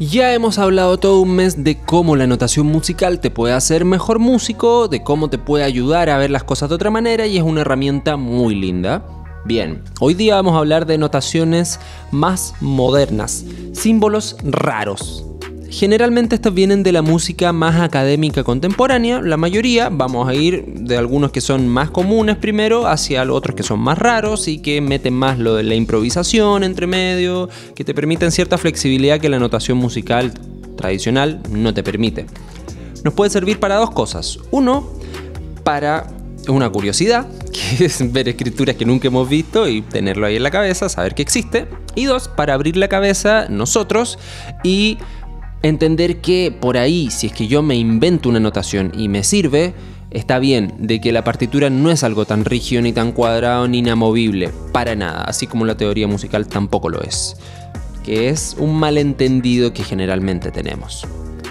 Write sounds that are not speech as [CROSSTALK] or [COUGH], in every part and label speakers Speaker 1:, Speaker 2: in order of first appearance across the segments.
Speaker 1: Ya hemos hablado todo un mes de cómo la notación musical te puede hacer mejor músico, de cómo te puede ayudar a ver las cosas de otra manera y es una herramienta muy linda. Bien, hoy día vamos a hablar de notaciones más modernas, símbolos raros. Generalmente estas vienen de la música más académica contemporánea, la mayoría, vamos a ir de algunos que son más comunes primero hacia otros que son más raros y que meten más lo de la improvisación entre medio, que te permiten cierta flexibilidad que la notación musical tradicional no te permite. Nos puede servir para dos cosas. Uno, para una curiosidad, [LAUGHS] que es ver escrituras que nunca hemos visto y tenerlo ahí en la cabeza, saber que existe. Y dos, para abrir la cabeza nosotros y entender que por ahí, si es que yo me invento una notación y me sirve, está bien, de que la partitura no es algo tan rígido ni tan cuadrado ni inamovible, para nada, así como la teoría musical tampoco lo es, que es un malentendido que generalmente tenemos.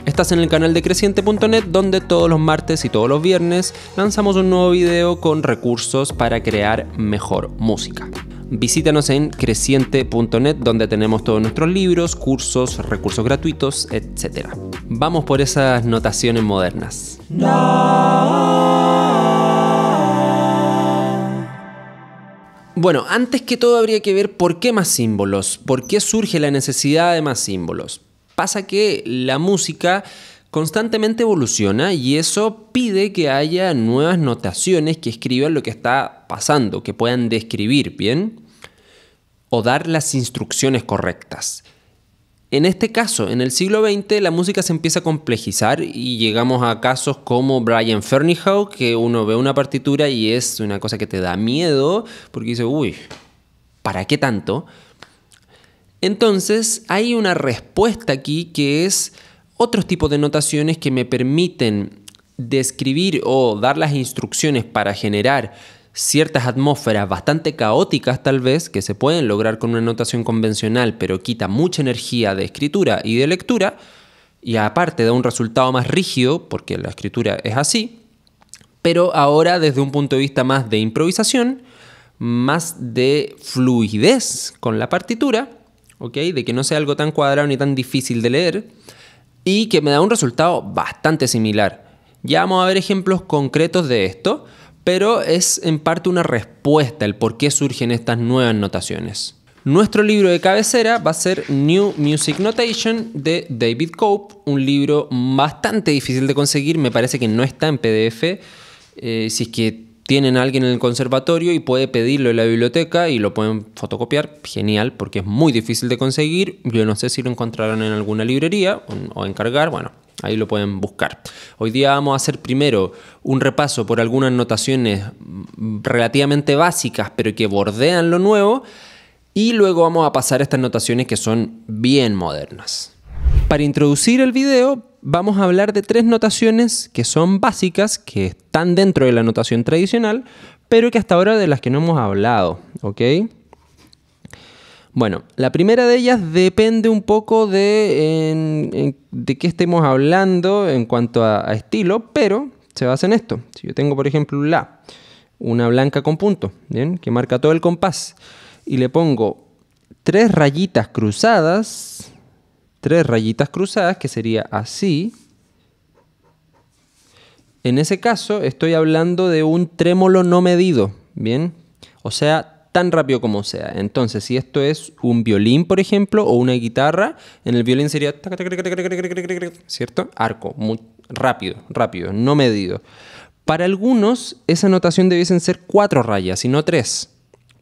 Speaker 1: Estás en el canal de creciente.net donde todos los martes y todos los viernes lanzamos un nuevo video con recursos para crear mejor música. Visítanos en creciente.net donde tenemos todos nuestros libros, cursos, recursos gratuitos, etc. Vamos por esas notaciones modernas. Bueno, antes que todo habría que ver por qué más símbolos, por qué surge la necesidad de más símbolos. Pasa que la música constantemente evoluciona y eso pide que haya nuevas notaciones que escriban lo que está pasando, que puedan describir bien o dar las instrucciones correctas. En este caso, en el siglo XX, la música se empieza a complejizar y llegamos a casos como Brian Fernihau, que uno ve una partitura y es una cosa que te da miedo porque dice, uy, ¿para qué tanto? Entonces, hay una respuesta aquí que es otros tipos de notaciones que me permiten describir o dar las instrucciones para generar ciertas atmósferas bastante caóticas tal vez, que se pueden lograr con una notación convencional, pero quita mucha energía de escritura y de lectura, y aparte da un resultado más rígido, porque la escritura es así, pero ahora desde un punto de vista más de improvisación, más de fluidez con la partitura, De que no sea algo tan cuadrado ni tan difícil de leer y que me da un resultado bastante similar. Ya vamos a ver ejemplos concretos de esto, pero es en parte una respuesta al por qué surgen estas nuevas notaciones. Nuestro libro de cabecera va a ser New Music Notation de David Cope, un libro bastante difícil de conseguir, me parece que no está en PDF, eh, si es que tienen a alguien en el conservatorio y puede pedirlo en la biblioteca y lo pueden fotocopiar, genial, porque es muy difícil de conseguir. Yo no sé si lo encontrarán en alguna librería o encargar, bueno, ahí lo pueden buscar. Hoy día vamos a hacer primero un repaso por algunas notaciones relativamente básicas, pero que bordean lo nuevo, y luego vamos a pasar a estas notaciones que son bien modernas. Para introducir el video vamos a hablar de tres notaciones que son básicas, que están dentro de la notación tradicional, pero que hasta ahora de las que no hemos hablado, ¿ok? Bueno, la primera de ellas depende un poco de, de qué estemos hablando en cuanto a, estilo, pero se basa en esto. Si yo tengo, por ejemplo, La, una blanca con punto, que marca todo el compás, y le pongo tres rayitas cruzadas, tres rayitas cruzadas, que sería así. En ese caso estoy hablando de un trémolo no medido, ¿bien? O sea, tan rápido como sea. Entonces, si esto es un violín, por ejemplo, o una guitarra, en el violín sería, ¿cierto? Arco, muy rápido, rápido, no medido. Para algunos, esa notación debiesen ser cuatro rayas y no tres.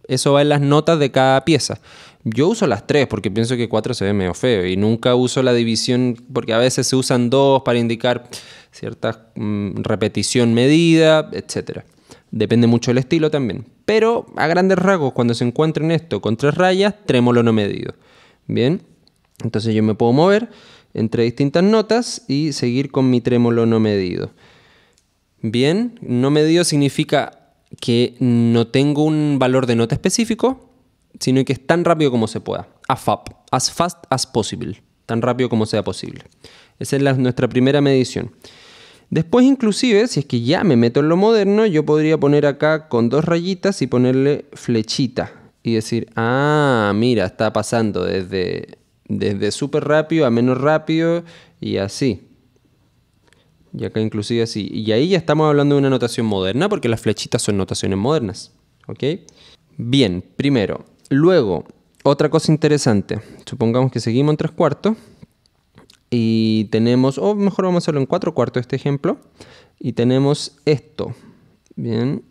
Speaker 1: Eso va en las notas de cada pieza. Yo uso las tres porque pienso que cuatro se ve medio feo y nunca uso la división porque a veces se usan dos para indicar cierta mm, repetición medida, etc. Depende mucho del estilo también. Pero a grandes rasgos, cuando se encuentren esto con tres rayas, trémolo no medido. Bien, entonces yo me puedo mover entre distintas notas y seguir con mi trémolo no medido. Bien, no medido significa que no tengo un valor de nota específico, sino que es tan rápido como se pueda. AFAP, as fast as possible, tan rápido como sea posible. Esa es nuestra primera medición. Después inclusive, si es que ya me meto en lo moderno, yo podría poner acá con dos rayitas y ponerle flechita y decir, ah, mira, está pasando desde súper rápido a menos rápido y así. Y acá inclusive así. Y ahí ya estamos hablando de una notación moderna porque las flechitas son notaciones modernas. ¿Ok? Bien, primero. Luego, otra cosa interesante. Supongamos que seguimos en tres cuartos. Y tenemos, o mejor vamos a hacerlo en cuatro cuartos este ejemplo. Y tenemos esto. Bien.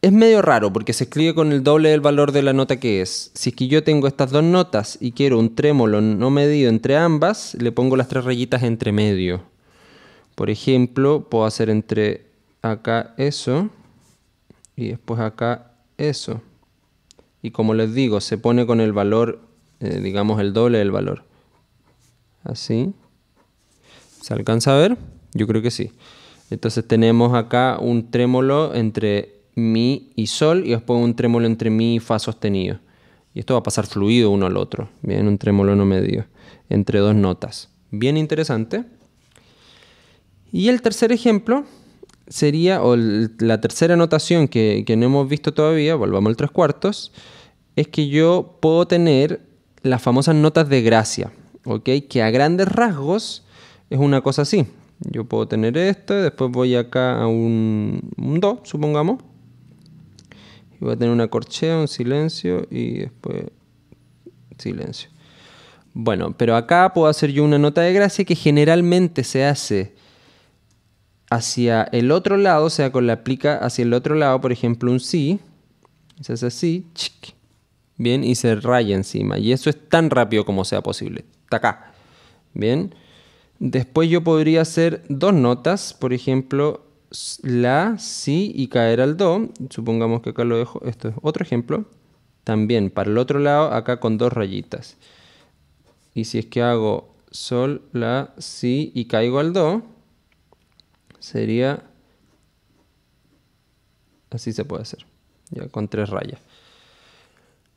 Speaker 1: Es medio raro porque se escribe con el doble del valor de la nota que es. Si es que yo tengo estas dos notas y quiero un trémolo no medido entre ambas, le pongo las tres rayitas entre medio. Por ejemplo, puedo hacer entre acá eso y después acá eso. Y como les digo, se pone con el valor, eh, digamos, el doble del valor. Así. ¿Se alcanza a ver? Yo creo que sí. Entonces tenemos acá un trémolo entre mi y sol y después un trémolo entre mi y fa sostenido. Y esto va a pasar fluido uno al otro. Bien, un trémolo no medio. Entre dos notas. Bien interesante. Y el tercer ejemplo sería, o la tercera notación que, no hemos visto todavía, volvamos al tres cuartos, es que yo puedo tener las famosas notas de gracia, ¿ok? Que a grandes rasgos es una cosa así. Yo puedo tener esto, después voy acá a un, un do, supongamos. Y voy a tener una corchea, un silencio y después silencio. Bueno, pero acá puedo hacer yo una nota de gracia que generalmente se hace hacia el otro lado, o sea, con la aplica hacia el otro lado, por ejemplo, un sí, se hace así, chic, bien, y se raya encima. Y eso es tan rápido como sea posible. Está acá. Bien. Después yo podría hacer dos notas, por ejemplo, la, si y caer al do. Supongamos que acá lo dejo, esto es otro ejemplo. También para el otro lado, acá con dos rayitas. Y si es que hago sol, la, si y caigo al do, sería... Así se puede hacer, ya con tres rayas.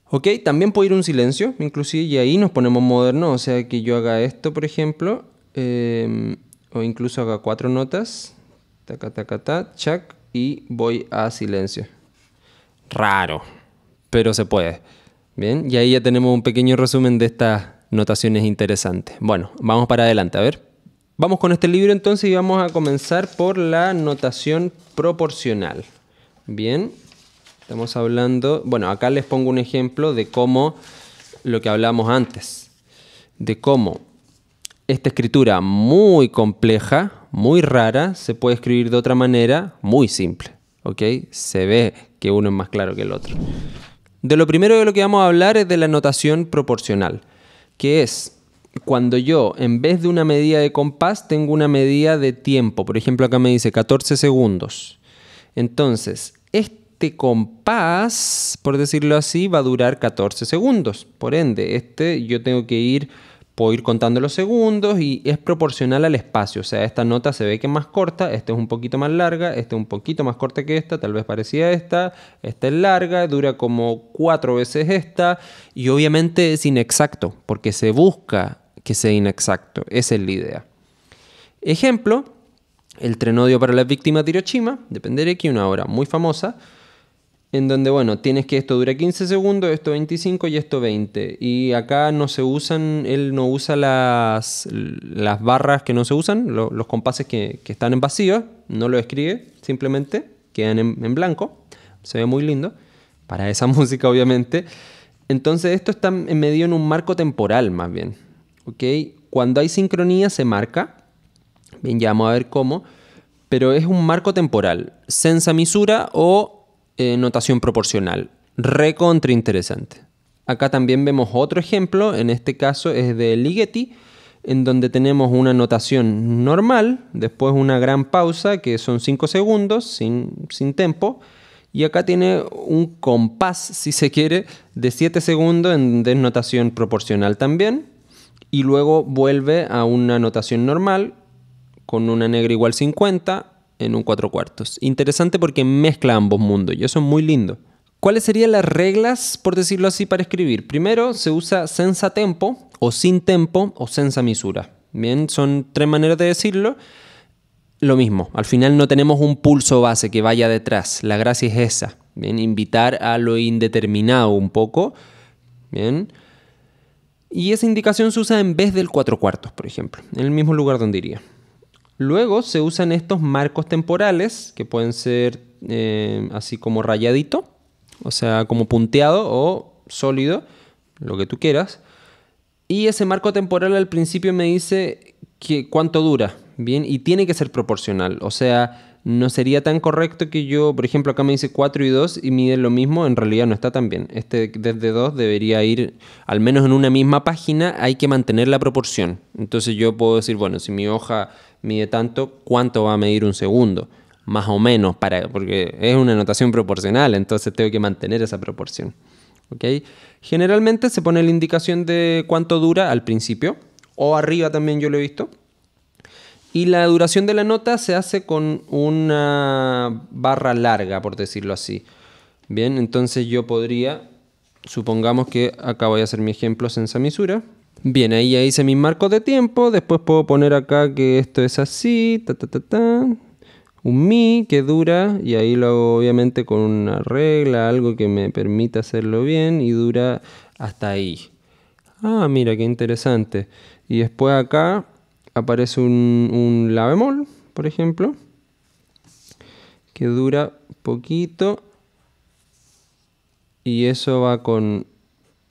Speaker 1: Ok, también puedo ir un silencio, inclusive, y ahí nos ponemos moderno, o sea que yo haga esto, por ejemplo, em, o incluso haga cuatro notas, taca, taca, ta, chac, y voy a silencio. Raro, pero se puede. Bien, y ahí ya tenemos un pequeño resumen de estas notaciones interesantes. Bueno, vamos para adelante, a ver. Vamos con este libro entonces y vamos a comenzar por la notación proporcional. Bien, estamos hablando, bueno, acá les pongo un ejemplo de cómo lo que hablamos antes, de cómo esta escritura muy compleja, muy rara, se puede escribir de otra manera, muy simple. ¿Ok? Se ve que uno es más claro que el otro. De lo primero de lo que vamos a hablar es de la notación proporcional, que es cuando yo, en vez de una medida de compás, tengo una medida de tiempo. Por ejemplo, acá me dice 14 segundos. Entonces, este compás, por decirlo así, va a durar 14 segundos. Por ende, este yo tengo que ir, puedo ir contando los segundos y es proporcional al espacio. O sea, esta nota se ve que es más corta, esta es un poquito más larga, Este es un poquito más corta que esta, tal vez parecía esta, esta es larga, dura como cuatro veces esta y obviamente es inexacto porque se busca que sea inexacto. Esa es la idea. Ejemplo, el trenodio para las víctimas de Hiroshima, de Penderecki, una obra muy famosa, en donde, bueno, tienes que esto dura 15 segundos, esto 25 y esto 20. Y acá no se usan, él no usa las, las barras que no se usan, los compases que, están en vacío, no lo escribe, simplemente quedan en, blanco. Se ve muy lindo, para esa [LAUGHS] música obviamente. Entonces esto está en medio en un marco temporal más bien. Cuando hay sincronía se marca, bien, ya vamos a ver cómo, pero es un marco temporal, sensa misura o eh, notación proporcional, recontra interesante. Acá también vemos otro ejemplo, en este caso es de Ligeti, en donde tenemos una notación normal, después una gran pausa que son 5 segundos sin, sin tempo, y acá tiene un compás, si se quiere, de 7 segundos en desnotación proporcional también, y luego vuelve a una notación normal con una negra igual 50 en un 4 cuartos. Interesante porque mezcla ambos mundos y eso es muy lindo. ¿Cuáles serían las reglas, por decirlo así, para escribir? Primero se usa senza tempo o sin tempo o senza misura. Bien, son tres maneras de decirlo. Lo mismo, al final no tenemos un pulso base que vaya detrás. La gracia es esa. Bien, invitar a lo indeterminado un poco. Bien. Y esa indicación se usa en vez del 4 cuartos, por ejemplo, en el mismo lugar donde iría. Luego se usan estos marcos temporales, que pueden ser eh, así como rayadito, o sea, como punteado o sólido, lo que tú quieras. Y ese marco temporal al principio me dice que cuánto dura, ¿bien? Y tiene que ser proporcional, o sea, no sería tan correcto que yo, por ejemplo, acá me dice 4 y 2 y mide lo mismo, en realidad no está tan bien. Este desde 2 debería ir, al menos en una misma página, hay que mantener la proporción. Entonces yo puedo decir, bueno, si mi hoja mide tanto, ¿cuánto va a medir un segundo? Más o menos, para, porque es una notación proporcional, entonces tengo que mantener esa proporción. Generalmente se pone la indicación de cuánto dura al principio, o arriba también yo lo he visto y la duración de la nota se hace con una barra larga, por decirlo así. Bien, entonces yo podría, supongamos que acá voy a hacer mi ejemplo sin misura. Bien, ahí ya hice mis marcos de tiempo. Después puedo poner acá que esto es así, ta, Un mi que dura, y ahí lo hago obviamente con una regla, algo que me permita hacerlo bien, y dura hasta ahí. Ah, mira, qué interesante. Y después acá aparece un, un la bemol, por ejemplo, que dura poquito y eso va con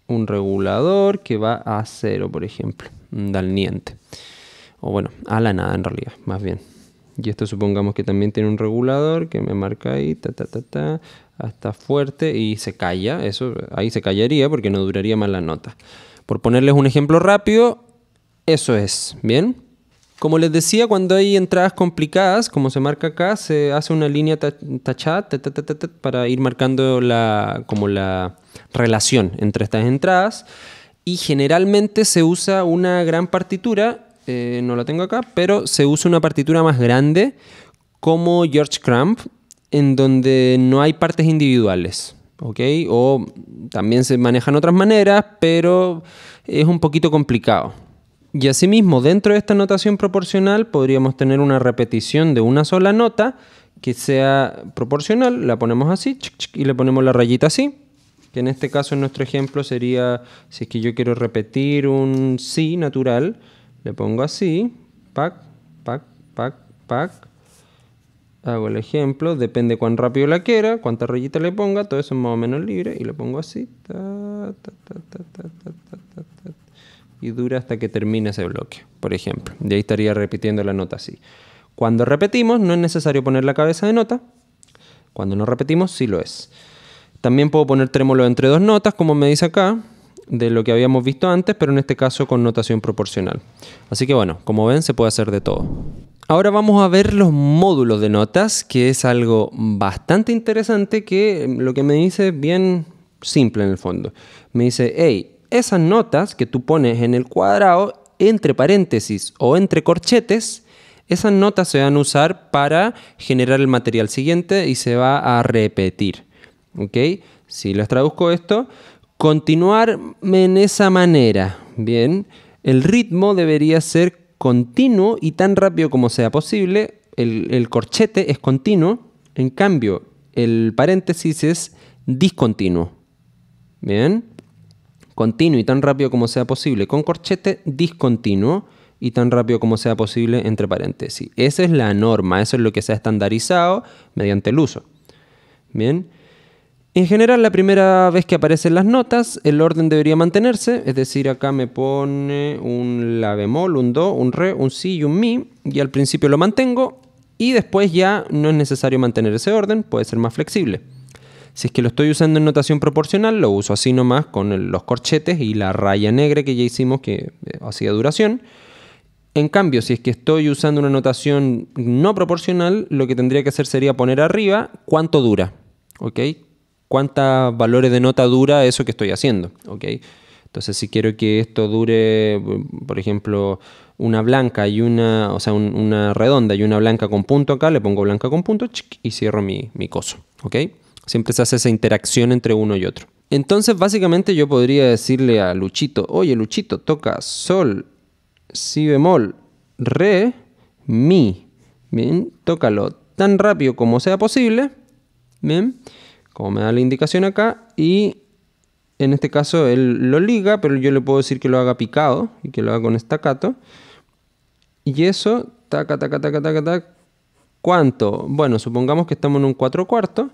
Speaker 1: un regulador que va a cero, por ejemplo, niente O bueno, a la nada en realidad, más bien. Y esto supongamos que también tiene un regulador que me marca ahí, ta, ta, ta, ta, hasta fuerte y se calla. Eso ahí se callaría porque no duraría más la nota. Por ponerles un ejemplo rápido, eso es, ¿bien? Como les decía, cuando hay entradas complicadas, como se marca acá, se hace una línea tachada para ir marcando la, como la relación entre estas entradas. Y generalmente se usa una gran partitura, eh, no la tengo acá, pero se usa una partitura más grande como George Crump, en donde no hay partes individuales. O también se manejan otras maneras, pero es un poquito complicado. Y asimismo, dentro de esta notación proporcional podríamos tener una repetición de una sola nota que sea proporcional, la ponemos así y le ponemos la rayita así, que en este caso en nuestro ejemplo sería, si es que yo quiero repetir un sí natural, le pongo así, pac, pac, pac, pac, hago el ejemplo, depende cuán rápido la quiera, cuánta rayita le ponga, todo eso es más o menos libre, y le pongo así, ta, ta, y dura hasta que termine ese bloque, por ejemplo. De ahí estaría repitiendo la nota así. Cuando repetimos, no es necesario poner la cabeza de nota. Cuando no repetimos, sí lo es. También puedo poner trémolo entre dos notas, como me dice acá, de lo que habíamos visto antes, pero en este caso con notación proporcional. Así que bueno, como ven, se puede hacer de todo. Ahora vamos a ver los módulos de notas, que es algo bastante interesante que lo que me dice es bien simple en el fondo. Me dice, hey, esas notas que tú pones en el cuadrado, entre paréntesis o entre corchetes, esas notas se van a usar para generar el material siguiente y se va a repetir. ¿Ok? Si les traduzco esto, continuar en esa manera. Bien, el ritmo debería ser continuo y tan rápido como sea posible. El, corchete es continuo, en cambio, el paréntesis es discontinuo. Bien continuo y tan rápido como sea posible, con corchete discontinuo y tan rápido como sea posible entre paréntesis. Esa es la norma, eso es lo que se ha estandarizado mediante el uso. Bien. En general, la primera vez que aparecen las notas, el orden debería mantenerse, es decir, acá me pone un la bemol, un do, un re, un si y un mi, y al principio lo mantengo, y después ya no es necesario mantener ese orden, puede ser más flexible. Si es que lo estoy usando en notación proporcional, lo uso así nomás con los corchetes y la raya negra que ya hicimos que eh, hacía duración. En cambio, si es que estoy usando una notación no proporcional, lo que tendría que hacer sería poner arriba cuánto dura, ¿ok? Cuántos valores de nota dura eso que estoy haciendo, ¿ok? Entonces, si quiero que esto dure, mm, por ejemplo, una blanca y una, o sea, una redonda y una blanca con punto acá, le pongo blanca con punto y cierro mi, mi coso, ¿ok? Siempre se hace esa interacción entre uno y otro. Entonces, básicamente yo podría decirle a Luchito, oye Luchito, toca sol, si bemol, re, mi. Bien, tócalo tan rápido como sea posible. Bien, como me da la indicación acá. Y en este caso él lo liga, pero yo le puedo decir que lo haga picado y que lo haga con estacato. Y eso, taca, taca, taca, taca, taca. ¿Cuánto? Bueno, supongamos que estamos en un 4 cuartos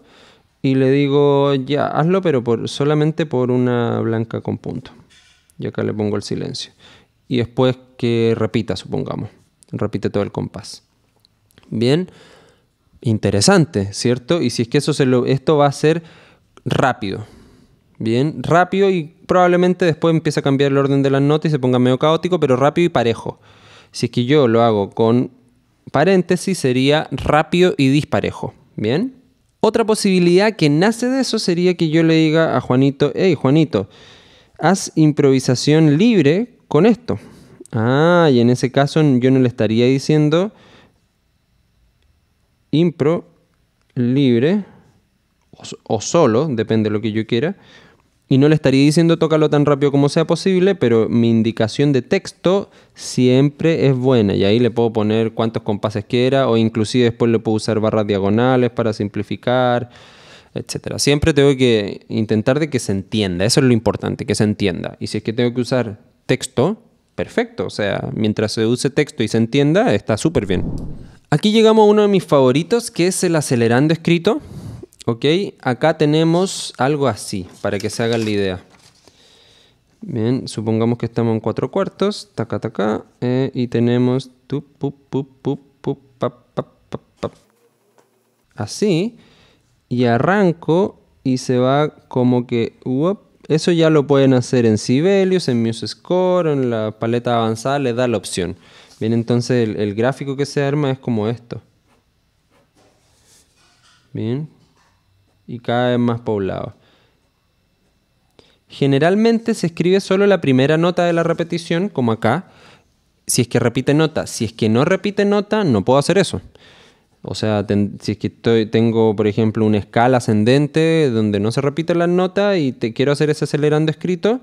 Speaker 1: y le digo, ya, hazlo, pero por, solamente por una blanca con punto. Y acá le pongo el silencio. Y después que repita, supongamos. Repite todo el compás. Bien, interesante, ¿cierto? Y si es que eso se lo, esto va a ser rápido. Bien, rápido y probablemente después empiece a cambiar el orden de las notas y se ponga medio caótico, pero rápido y parejo. Si es que yo lo hago con paréntesis, sería rápido y disparejo. Bien. Otra posibilidad que nace de eso sería que yo le diga a Juanito, hey Juanito, haz improvisación libre con esto. Ah, y en ese caso yo no le estaría diciendo impro libre o, solo, depende de lo que yo quiera, y no le estaría diciendo tócalo tan rápido como sea posible, pero mi indicación de texto siempre es buena. Y ahí le puedo poner cuántos compases quiera o inclusive después le puedo usar barras diagonales para simplificar, etc. Siempre tengo que intentar de que se entienda. Eso es lo importante, que se entienda. Y si es que tengo que usar texto, perfecto. O sea, mientras se use texto y se entienda, está súper bien. Aquí llegamos a uno de mis favoritos, que es el acelerando escrito. Ok, acá tenemos algo así, para que se hagan la idea. Bien, supongamos que estamos en cuatro cuartos, taca, taca, eh, y tenemos así, y arranco y se va como que, eso ya lo pueden hacer en Sibelius, en MuseScore, en la paleta avanzada, les da la opción. Bien, entonces el, el gráfico que se arma es como esto. Bien, y cada vez más poblado. Generalmente se escribe solo la primera nota de la repetición, como acá. Si es que repite nota, si es que no repite nota, no puedo hacer eso. O sea, si es que tengo, por ejemplo, una escala ascendente donde no se repite las nota y te quiero hacer ese acelerando escrito,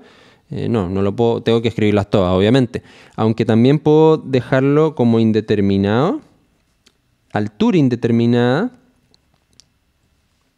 Speaker 1: eh, no, no lo puedo, tengo que escribirlas todas, obviamente. Aunque también puedo dejarlo como indeterminado, altura indeterminada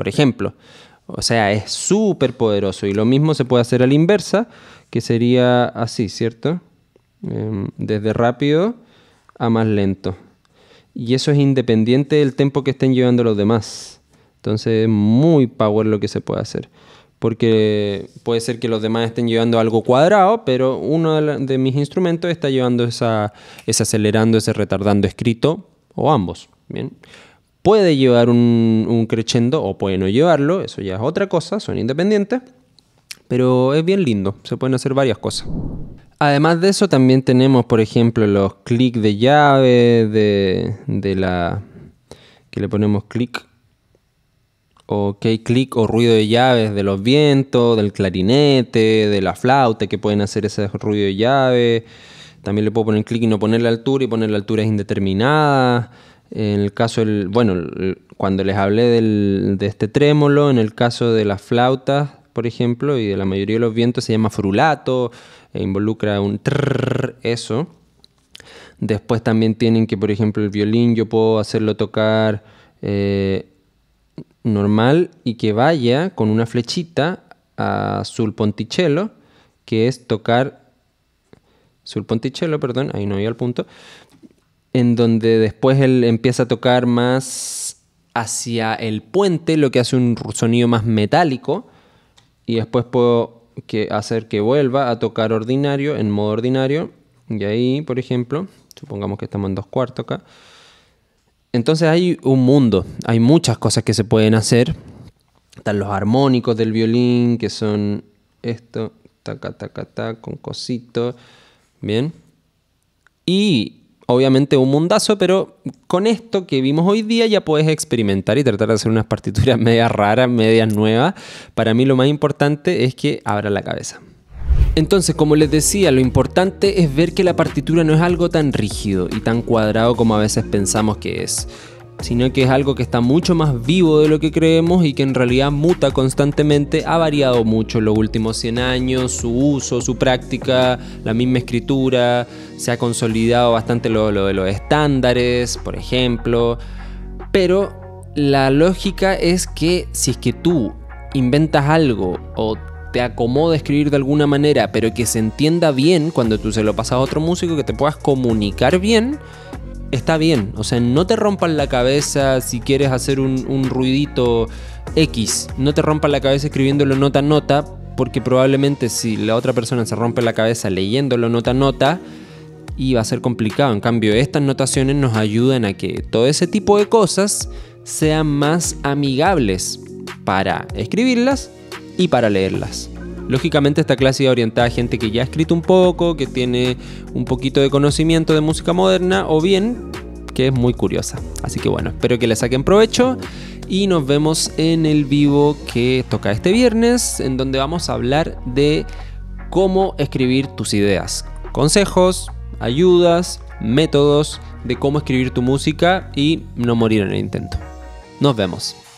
Speaker 1: por ejemplo. O sea, es súper poderoso. Y lo mismo se puede hacer a la inversa, que sería así, ¿cierto? Em, desde rápido a más lento. Y eso es independiente del tiempo que estén llevando los demás. Entonces es muy power lo que se puede hacer. Porque puede ser que los demás estén llevando algo cuadrado, pero uno de, mis instrumentos está llevando esa, ese acelerando, ese retardando escrito, o ambos. Bien. Puede llevar un, un crescendo o puede no llevarlo, eso ya es otra cosa, son independientes, pero es bien lindo, se pueden hacer varias cosas. Además de eso, también tenemos, por ejemplo, los clics de llaves, de, la. que le ponemos clic. Ok, clic o ruido de llaves de los vientos, del clarinete, de la flauta, que pueden hacer ese ruido de llaves? También le puedo poner clic y no poner la altura, y poner la altura es indeterminada. En el caso, del, bueno, cuando les hablé del, de este trémolo, en el caso de las flautas, por ejemplo, y de la mayoría de los vientos se llama frulato, e involucra un trrr, eso. Después también tienen que, por ejemplo, el violín yo puedo hacerlo tocar eh, normal y que vaya con una flechita a sul ponticello, que es tocar sul ponticello, perdón, ahí no voy al punto, en donde después él empieza a tocar más hacia el puente, lo que hace un sonido más metálico, y después puedo que hacer que vuelva a tocar ordinario, en modo ordinario, y ahí, por ejemplo, supongamos que estamos en dos cuartos acá, entonces hay un mundo, hay muchas cosas que se pueden hacer, están los armónicos del violín, que son esto, taca, taca, taca, con cositos, bien, y obviamente un mundazo, pero con esto que vimos hoy día ya puedes experimentar y tratar de hacer unas partituras [LAUGHS] medias raras, medias nuevas. Para mí lo más importante es que abra la cabeza. Entonces, como les decía, lo importante es ver que la partitura no es algo tan rígido y tan cuadrado como a veces pensamos que es sino que es algo que está mucho más vivo de lo que creemos y que en realidad muta constantemente, ha variado mucho en los últimos 100 años, su uso, su práctica, la misma escritura, se ha consolidado bastante lo, de los estándares, por ejemplo, pero la lógica es que si es que tú inventas algo o te acomoda escribir de alguna manera, pero que se entienda bien cuando tú se lo pasas a otro músico, que te puedas comunicar bien, está bien. O sea, no te rompan la cabeza si quieres hacer un, ruidito X. No te rompan la cabeza escribiéndolo nota nota, porque probablemente si la otra persona se rompe la cabeza leyéndolo nota nota, y va a ser complicado. En cambio, estas notaciones nos ayudan a que todo ese tipo de cosas sean más amigables para escribirlas y para leerlas. Lógicamente esta clase a orientada a gente que ya ha escrito un poco, que tiene un poquito de conocimiento de música moderna o bien que es muy curiosa. Así que bueno, espero que le saquen provecho y nos vemos en el vivo que toca este viernes en donde vamos a hablar de cómo escribir tus ideas, consejos, ayudas, métodos de cómo escribir tu música y no morir en el intento. Nos vemos.